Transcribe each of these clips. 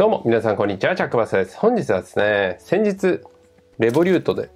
どうも、皆さんこんにちは、チャックバスです。本日はですね、先日、レボリュートで、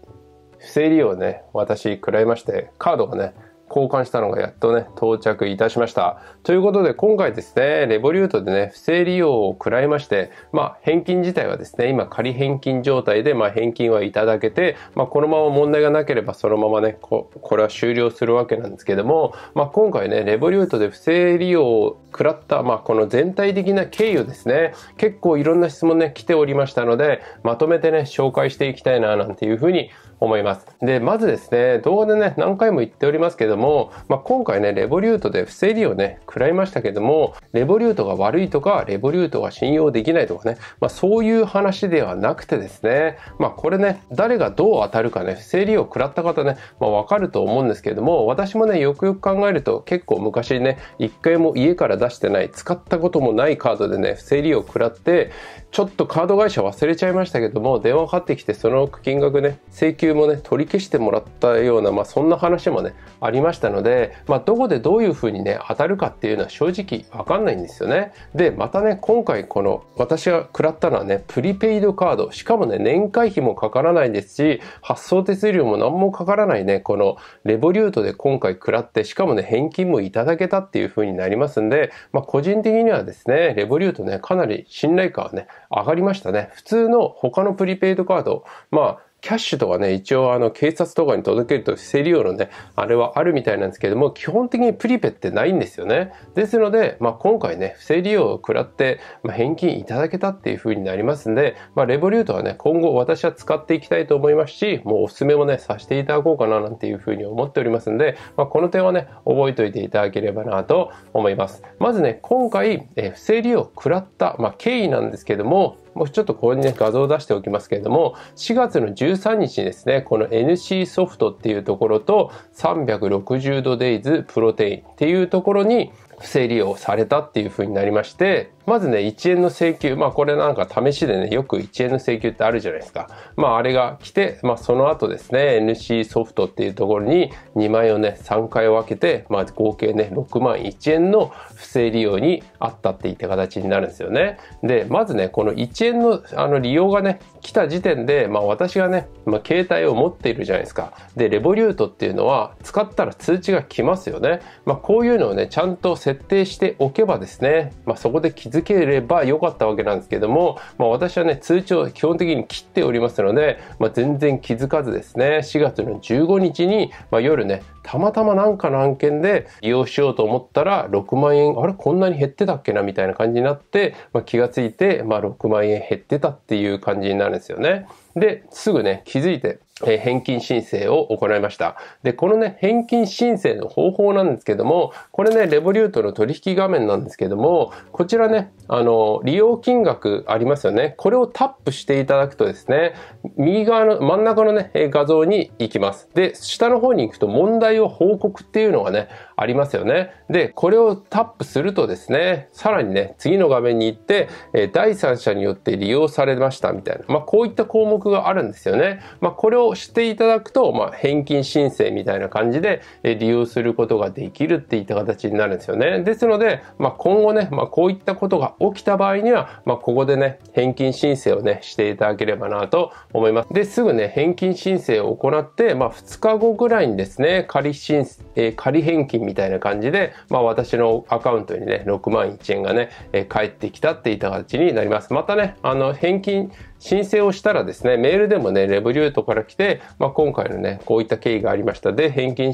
不正利用をね、私食らいまして、カードがね、交換したのがやっとね、到着いたしました。ということで今回ですね、レボリュートでね、不正利用を食らいまして、まあ返金自体はですね、今仮返金状態で、まあ返金はいただけて、まあこのまま問題がなければそのままね、ここれは終了するわけなんですけども、まあ今回ね、レボリュートで不正利用を食らった、まあこの全体的な経緯をですね、結構いろんな質問ね、来ておりましたので、まとめてね、紹介していきたいな、なんていうふうに思います。で、まずですね、動画でね、何回も言っておりますけども、まあ、今回ね、レボリュートで不正利用ね、食らいましたけども、レボリュートが悪いとか、レボリュートが信用できないとかね、まあ、そういう話ではなくてですね、まあ、これね、誰がどう当たるかね、不正利用食らった方ね、まあ、わかると思うんですけれども、私もね、よくよく考えると、結構昔ね、一回も家から出してない、使ったこともないカードでね、不正利用食らって、ちょっとカード会社忘れちゃいましたけども、電話かかってきて、その金額ね、請求給もね取り消してもらったような、まあ、そんな話もねありましたので、まあ、どこでどういうふうにね当たるかっていうのは正直わかんないんですよね。でまたね今回この私が食らったのはねプリペイドカードしかもね年会費もかからないですし発送手数料も何もかからないねこのレボリュートで今回食らってしかもね返金もいただけたっていうふうになりますんで、まあ、個人的にはですねレボリュートねかなり信頼感はね上がりましたね。普通の他のプリペイドカードまあキャッシュとかね、一応あの警察とかに届けると正利用のね、あれはあるみたいなんですけども、基本的にプリペってないんですよね。ですので、まあ、今回ね、不正利用を食らって、ま返金いただけたっていう風になりますんで、まあ、レボリュートはね、今後私は使っていきたいと思いますし、もうおすすめもね、させていただこうかななんていう風に思っておりますんで、まあ、この点はね、覚えておいていただければなと思います。まずね、今回、え不正利用を食らった、まあ、経緯なんですけども、もうちょっとここにね、画像を出しておきますけれども、4月の13日にですね、この NC ソフトっていうところと、360度デイズプロテインっていうところに不正利用されたっていうふうになりまして、まずね、1円の請求。まあこれなんか試しでね、よく1円の請求ってあるじゃないですか。まああれが来て、まあその後ですね、NC ソフトっていうところに2枚をね、3回分けて、まあ合計ね、6万1円の不正利用にあったっていった形になるんですよね。で、まずね、この1円のあの利用がね、来た時点で、まあ私がね、まあ携帯を持っているじゃないですか。で、レボリュートっていうのは使ったら通知が来ますよね。まあこういうのをね、ちゃんと設定しておけばですね、まあそこで気づづければよかったわけなんですけども、まあ、私はね、通知を基本的に切っておりますので、まあ、全然気づかずですね、4月の15日に、まあ、夜ね、たまたまなんかの案件で利用しようと思ったら、6万円、あれこんなに減ってたっけなみたいな感じになって、まあ、気がついて、まあ、6万円減ってたっていう感じになるんですよね。で、すぐね、気づいて、え返金申請を行いました。で、このね、返金申請の方法なんですけども、これね、レボリュートの取引画面なんですけども、こちらね、あの、利用金額ありますよね。これをタップしていただくとですね、右側の真ん中のね、画像に行きます。で、下の方に行くと問題を報告っていうのがね、ありますよね。で、これをタップするとですね、さらにね、次の画面に行って、え第三者によって利用されましたみたいな、まあ、こういった項目があるんですよね。まあ、これをしていただくと、まあ、返金申請みたいな感じで、え利用することができるっていった形になるんですよね。ですので、まあ、今後ね、まあ、こういったことが起きた場合には、まあ、ここでね、返金申請をね、していただければなと思います。で、すぐね、返金申請を行って、まあ、2日後ぐらいにですね、仮申、え仮返金みたいな感じで、まあ、私のアカウントにね、6万1円がね、え返ってきたっていった形になります。またね、あの、返金、申請をしたらですね、メールでもね、レブリュートから来て、まあ、今回のね、こういった経緯がありました。で、返金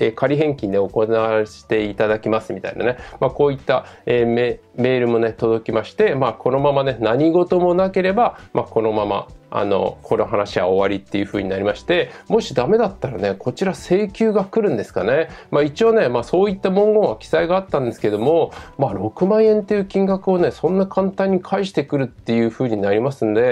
え仮返金で行わせていただきますみたいなね、まあ、こういった、えメールもね、届きまして、まあ、このままね、何事もなければ、まあ、このままあの、この話は終わりっていう風になりまして、もしダメだったらね、こちら請求が来るんですかね。まあ一応ね、まあそういった文言は記載があったんですけども、まあ6万円っていう金額をね、そんな簡単に返してくるっていう風になりますんで、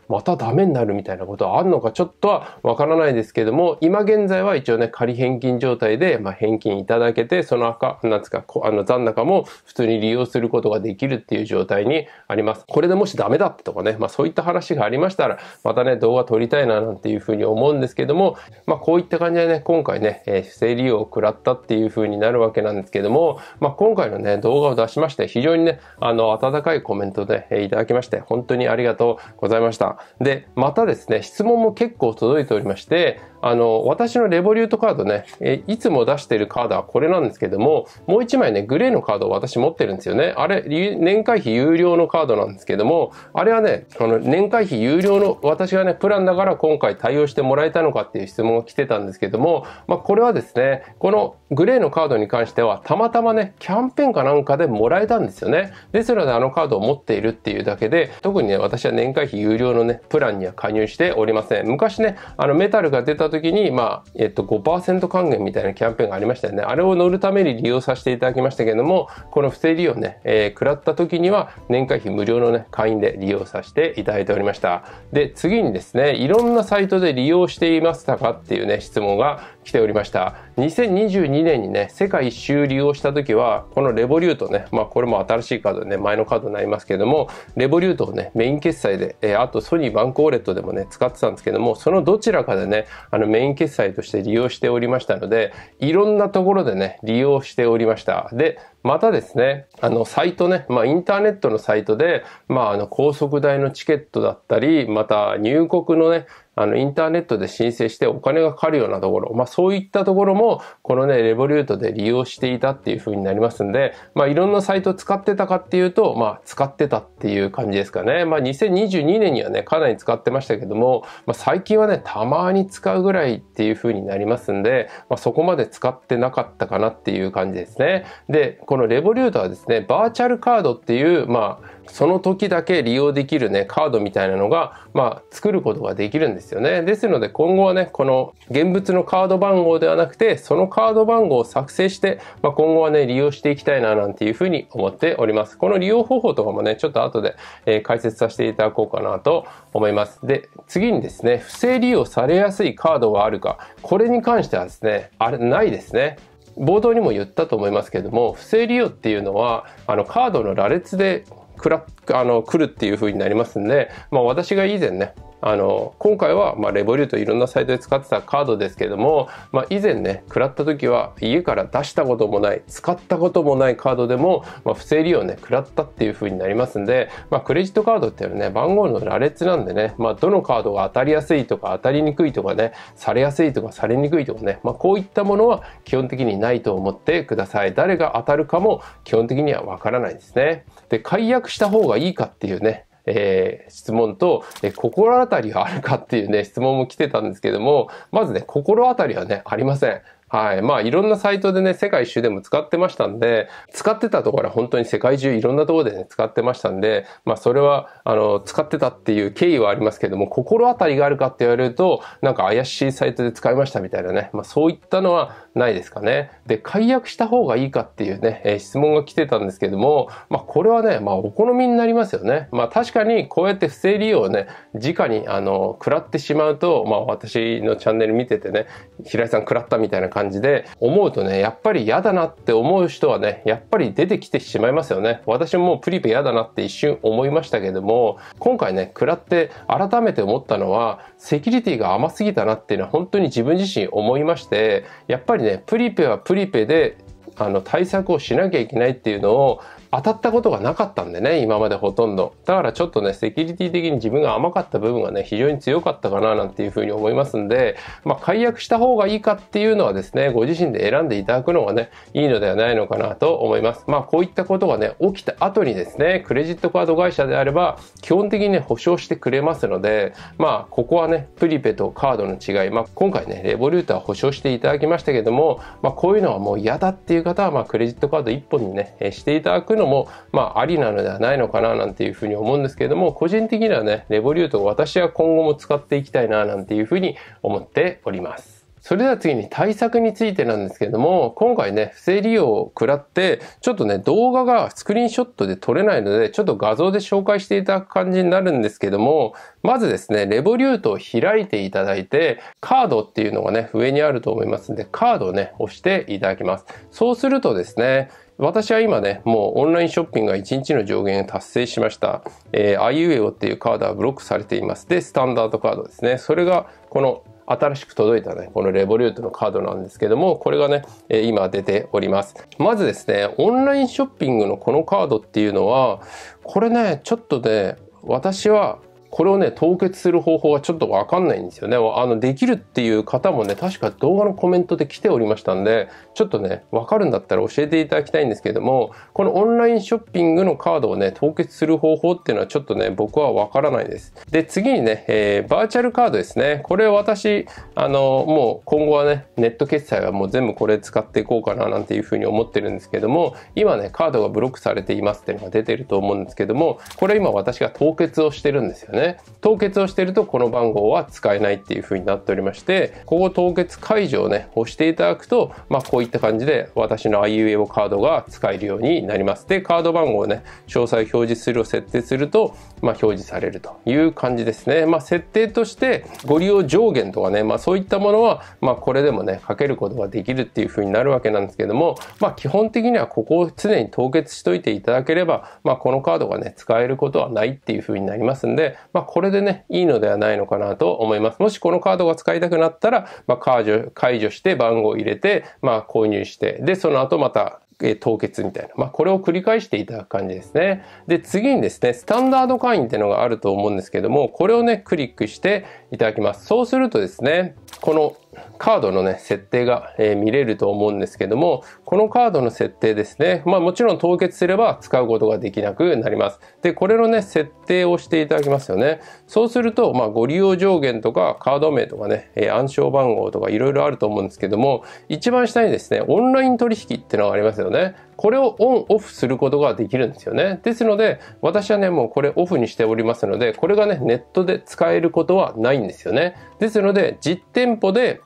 またダメになるみたいなことはあるのかちょっとはわからないですけども、今現在は一応ね、仮返金状態で、まあ、返金いただけて、その赤、なんつか、あの残高も普通に利用することができるっていう状態にあります。これでもしダメだとかね、まあそういった話がありましたら、またね、動画撮りたいななんていうふうに思うんですけども、まあこういった感じでね、今回ね、えー、不正利用を食らったっていうふうになるわけなんですけども、まあ今回のね、動画を出しまして、非常にね、あの、温かいコメントで、えー、いただきまして、本当にありがとうございました。で、またですね、質問も結構届いておりまして、あの、私のレボリュートカードね、えいつも出してるカードはこれなんですけども、もう一枚ね、グレーのカードを私持ってるんですよね。あれ、年会費有料のカードなんですけども、あれはね、あの、年会費有料の私がね、プランだから今回対応してもらえたのかっていう質問が来てたんですけども、まあ、これはですね、このグレーのカードに関しては、たまたまね、キャンペーンかなんかでもらえたんですよね。ですので、あのカードを持っているっていうだけで、特にね、私は年会費有料のね、プランには加入しておりません。昔ね、あの、メタルが出た時に、まあ、えっと、5%還元みたいなキャンペーンがありましたよね。あれを乗るために利用させていただきましたけれども、この不正利用ね、えー、食らった時には年会費無料のね、会員で利用させていただいておりました。で、次にですね、いろんなサイトで利用していましたかっていうね、質問が来ておりました。2022年にね、世界一周利用した時は、このレボリュートね、まあこれも新しいカードでね、前のカードになりますけれども、レボリュートをね、メイン決済で、えー、あとソニーバンコウォレットでもね、使ってたんですけども、そのどちらかでね、あのメイン決済として利用しておりましたので、いろんなところでね、利用しておりました。で、またですね、あの、サイトね、まあ、インターネットのサイトで、まあ、あの、高速代のチケットだったり、また、入国のね、あの、インターネットで申請してお金がかかるようなところ、まあ、そういったところも、このね、レボリュートで利用していたっていうふうになりますんで、まあ、いろんなサイト使ってたかっていうと、まあ、使ってたっていう感じですかね。まあ、2022年にはね、かなり使ってましたけども、まあ、最近はね、たまに使うぐらいっていうふうになりますんで、まあ、そこまで使ってなかったかなっていう感じですね。で、このレボリュートはですね、バーチャルカードっていう、まあ、その時だけ利用できるね、カードみたいなのが、まあ、作ることができるんですよね。ですので、今後はね、この現物のカード番号ではなくて、そのカード番号を作成して、まあ、今後はね、利用していきたいな、なんていうふうに思っております。この利用方法とかもね、ちょっと後で、えー、解説させていただこうかなと思います。で、次にですね、不正利用されやすいカードはあるか、これに関してはですね、あれ、ないですね。冒頭にも言ったと思いますけれども、不正利用っていうのは、あの、カードの羅列で、くら、あの、来るっていう風になりますんで、まあ私が以前ね、あの今回は、まあ、レボリュートいろんなサイトで使ってたカードですけども、まあ、以前ね食らった時は家から出したこともない使ったこともないカードでも、まあ、不正利用ね食らったっていう風になりますんで、まあ、クレジットカードっていうのはね番号の羅列なんでね、まあ、どのカードが当たりやすいとか当たりにくいとかねされやすいとかされにくいとかね、まあ、こういったものは基本的にないと思ってください誰が当たるかも基本的にはわからないですねで解約した方がいいかっていうねえー、質問と、えー、心当たりがあるかっていうね、質問も来てたんですけども、まずね、心当たりはね、ありません。はい。まあ、いろんなサイトでね、世界一周でも使ってましたんで、使ってたところは本当に世界中いろんなところでね、使ってましたんで、まあ、それは、あの、使ってたっていう経緯はありますけども、心当たりがあるかって言われると、なんか怪しいサイトで使いましたみたいなね、まあ、そういったのはないですかね。で、解約した方がいいかっていうね、え質問が来てたんですけども、まあ、これはね、まあ、お好みになりますよね。まあ、確かにこうやって不正利用をね、直に、あの、食らってしまうと、まあ、私のチャンネル見ててね、平井さん食らったみたいな感じで、思うとね、やっぱり嫌だなって思う人はね、やっぱり出てきてしまいますよね。私もプリペ嫌だなって一瞬思いましたけども、今回ね、食らって改めて思ったのは、セキュリティが甘すぎたなっていうのは本当に自分自身思いまして、やっぱりりねプリペはプリペであの対策をしなきゃいけないっていうのを当たったことがなかったんでね、今までほとんど。だからちょっとね、セキュリティ的に自分が甘かった部分がね、非常に強かったかななんていうふうに思いますんで、まあ、解約した方がいいかっていうのはですね、ご自身で選んでいただくのがね、いいのではないのかなと思います。まあ、こういったことがね、起きた後にですね、クレジットカード会社であれば、基本的にね、保証してくれますので、まあ、ここはね、プリペとカードの違い、まあ、今回ね、レボリューター保証していただきましたけども、まあ、こういうのはもう嫌だっていう方は、まあ、クレジットカード1本にね、していただくののも、まあ、ありなのではないのかななんていうふうに思うんですけれども、個人的にはね、レボリュートを私は今後も使っていきたいななんていうふうに思っております。それでは次に対策についてなんですけれども、今回ね、不正利用を食らって、ちょっとね、動画がスクリーンショットで撮れないので、ちょっと画像で紹介していただく感じになるんですけども、まずですね、レボリュートを開いていただいて、カードっていうのがね、上にあると思いますんで、カードをね、押していただきます。そうするとですね、私は今ね、もうオンラインショッピングが1日の上限を達成しました。えー、あいうえおっていうカードはブロックされています。で、スタンダードカードですね。それが、この新しく届いたね、このレボリュートのカードなんですけども、これがね、え今出ております。まずですね、オンラインショッピングのこのカードっていうのは、これね、ちょっとね、私はこれをね、凍結する方法はちょっとわかんないんですよね。あの、できるっていう方もね、確か動画のコメントで来ておりましたんで、ちょっとね、わかるんだったら教えていただきたいんですけども、このオンラインショッピングのカードをね、凍結する方法っていうのはちょっとね、僕はわからないです。で、次にね、えー、バーチャルカードですね。これ私、あの、もう今後はね、ネット決済はもう全部これ使っていこうかななんていうふうに思ってるんですけども、今ね、カードがブロックされていますっていうのが出てると思うんですけども、これ今私が凍結をしてるんですよね。ね。凍結をしてるとこの番号は使えないっていう風になっておりまして、ここ凍結解除をね、押していただくと、まあこういった感じで私の IUAO カードが使えるようになります。で、カード番号をね、詳細表示するを設定すると、まあ表示されるという感じですね。まあ設定としてご利用上限とかね、まあそういったものは、まあこれでもね、かけることができるっていう風になるわけなんですけども、まあ基本的にはここを常に凍結しといていただければ、まあこのカードがね、使えることはないっていう風になりますんで、まあ、これでね、いいのではないのかなと思います。もしこのカードが使いたくなったら、まあ、解除、解除して番号を入れて、まあ、購入して、で、その後またえ凍結みたいな。まあ、これを繰り返していただく感じですね。で、次にですね、スタンダード会員っていうのがあると思うんですけども、これをね、クリックしていただきます。そうするとですね、このカードのね、設定が、えー、見れると思うんですけども、このカードの設定ですね。まあもちろん凍結すれば使うことができなくなります。で、これのね、設定をしていただきますよね。そうすると、まあご利用上限とかカード名とかね、えー、暗証番号とかいろいろあると思うんですけども、一番下にですね、オンライン取引っていうのがありますよね。これをオンオフすることができるんですよね。ですので、私はね、もうこれオフにしておりますので、これがね、ネットで使えることはないんですよね。ですので、実店舗で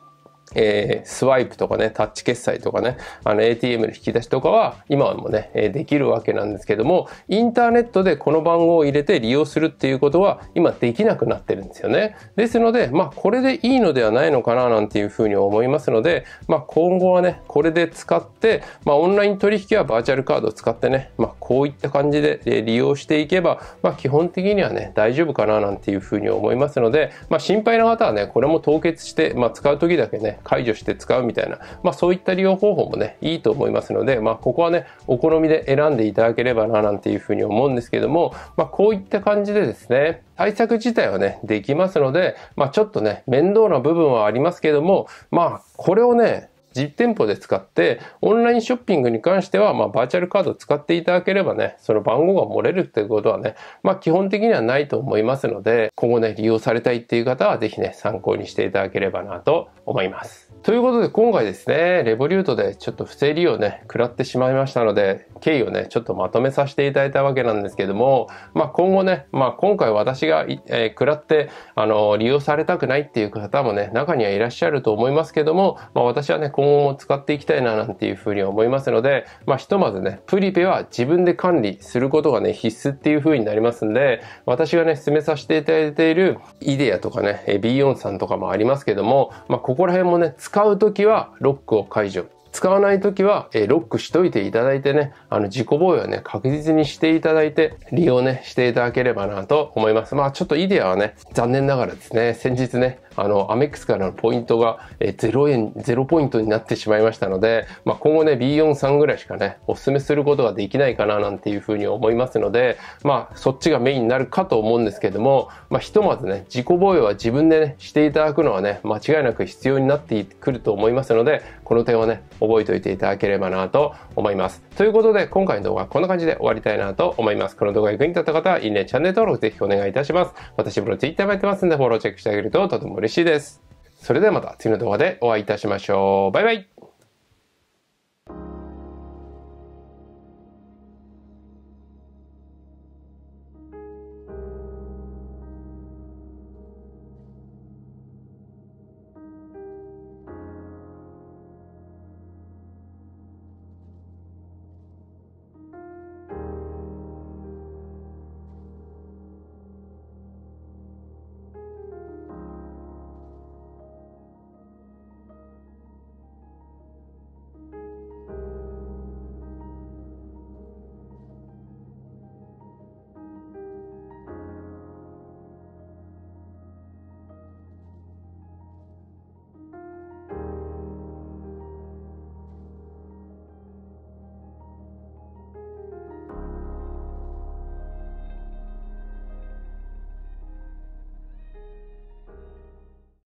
えー、スワイプとかね、タッチ決済とかね、あの ATM の引き出しとかは今もね、えできるわけなんですけども、インターネットでこの番号を入れて利用するっていうことは今できなくなってるんですよね。ですので、まあこれでいいのではないのかななんていうふうに思いますので、まあ今後はね、これで使って、まあオンライン取引はバーチャルカードを使ってね、まあこういった感じで利用していけば、まあ基本的にはね、大丈夫かななんていうふうに思いますので、まあ心配な方はね、これも凍結して、まあ使う時だけね、解除して使うみたいな、まあそういった利用方法もね、いいと思いますので、まあここはね、お好みで選んでいただければな、なんていうふうに思うんですけども、まあこういった感じでですね、対策自体はね、できますので、まあちょっとね、面倒な部分はありますけども、まあこれをね、実店舗で使って、オンラインショッピングに関しては、まあ、バーチャルカードを使っていただければね、その番号が漏れるっていうことはね、まあ、基本的にはないと思いますので、今後ね、利用されたいっていう方は、ぜひね、参考にしていただければなと思います。ということで今回ですね、レボリュートでちょっと不正利用ね、食らってしまいましたので、経緯をね、ちょっとまとめさせていただいたわけなんですけども、まあ今後ね、まあ今回私が、えー、食らって、あの、利用されたくないっていう方もね、中にはいらっしゃると思いますけども、まあ私はね、今後も使っていきたいななんていうふうに思いますので、まあひとまずね、プリペは自分で管理することがね、必須っていうふうになりますんで、私がね、進めさせていただいているイデアとかね、ビヨンさんとかもありますけども、まあここら辺もね、使使うときはロックを解除使わない時は、えロックしといていただいてね、あの、自己防衛をね、確実にしていただいて、利用ね、していただければなと思います。まあ、ちょっとイデアはね、残念ながらですね、先日ね、あの、アメックスからのポイントが、え0円、0ポイントになってしまいましたので、まあ、今後ね、B4 さんぐらいしかね、お勧めすることができないかななんていうふうに思いますので、まあ、そっちがメインになるかと思うんですけども、まあ、ひとまずね、自己防衛は自分でね、していただくのはね、間違いなく必要になってくると思いますので、この点はね、覚えておいていただければなと思います。ということで、今回の動画はこんな感じで終わりたいなと思います。この動画が役に立った方は、いいね、チャンネル登録ぜひお願いいたします。私も Twitter もやってますんで、フォローチェックしてあげるととても嬉しいです。それではまた次の動画でお会いいたしましょう。バイバイ